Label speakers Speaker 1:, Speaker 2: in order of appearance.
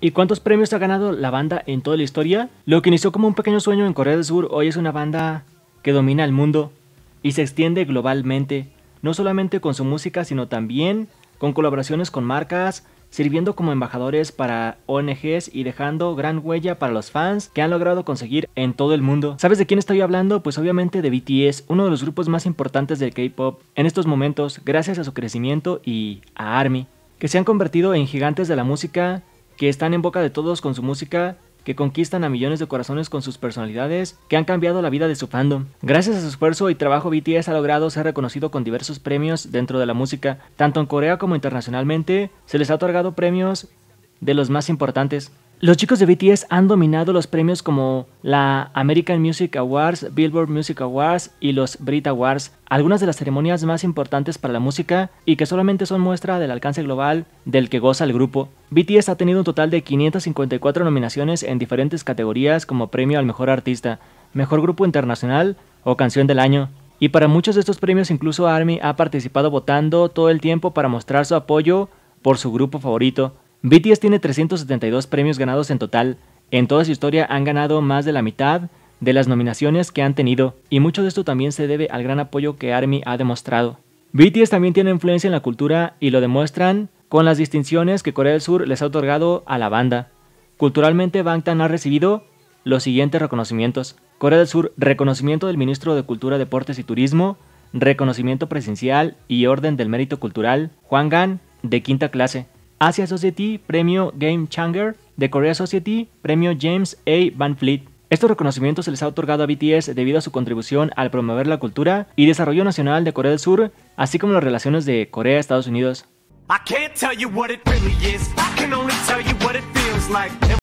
Speaker 1: ¿Y cuántos premios ha ganado la banda en toda la historia? Lo que inició como un pequeño sueño en Corea del Sur hoy es una banda que domina el mundo y se extiende globalmente, no solamente con su música, sino también con colaboraciones con marcas, sirviendo como embajadores para ONGs y dejando gran huella para los fans que han logrado conseguir en todo el mundo. ¿Sabes de quién estoy hablando? Pues obviamente de BTS, uno de los grupos más importantes del K-Pop en estos momentos, gracias a su crecimiento y a ARMY, que se han convertido en gigantes de la música que están en boca de todos con su música, que conquistan a millones de corazones con sus personalidades, que han cambiado la vida de su fandom. Gracias a su esfuerzo y trabajo, BTS ha logrado ser reconocido con diversos premios dentro de la música, tanto en Corea como internacionalmente, se les ha otorgado premios de los más importantes. Los chicos de BTS han dominado los premios como la American Music Awards, Billboard Music Awards y los Brit Awards, algunas de las ceremonias más importantes para la música y que solamente son muestra del alcance global del que goza el grupo. BTS ha tenido un total de 554 nominaciones en diferentes categorías como premio al mejor artista, mejor grupo internacional o canción del año. Y para muchos de estos premios incluso ARMY ha participado votando todo el tiempo para mostrar su apoyo por su grupo favorito. BTS tiene 372 premios ganados en total. En toda su historia han ganado más de la mitad de las nominaciones que han tenido, y mucho de esto también se debe al gran apoyo que ARMY ha demostrado. BTS también tiene influencia en la cultura y lo demuestran con las distinciones que Corea del Sur les ha otorgado a la banda. Culturalmente, Bangtan ha recibido los siguientes reconocimientos. Corea del Sur, reconocimiento del ministro de Cultura, Deportes y Turismo, reconocimiento presencial y orden del mérito cultural, Juan Gan, de quinta clase. Asia Society, premio Game Changer. De Korea Society, premio James A. Van Fleet. Estos reconocimientos se les ha otorgado a BTS debido a su contribución al promover la cultura y desarrollo nacional de Corea del Sur, así como las relaciones de Corea-Estados Unidos.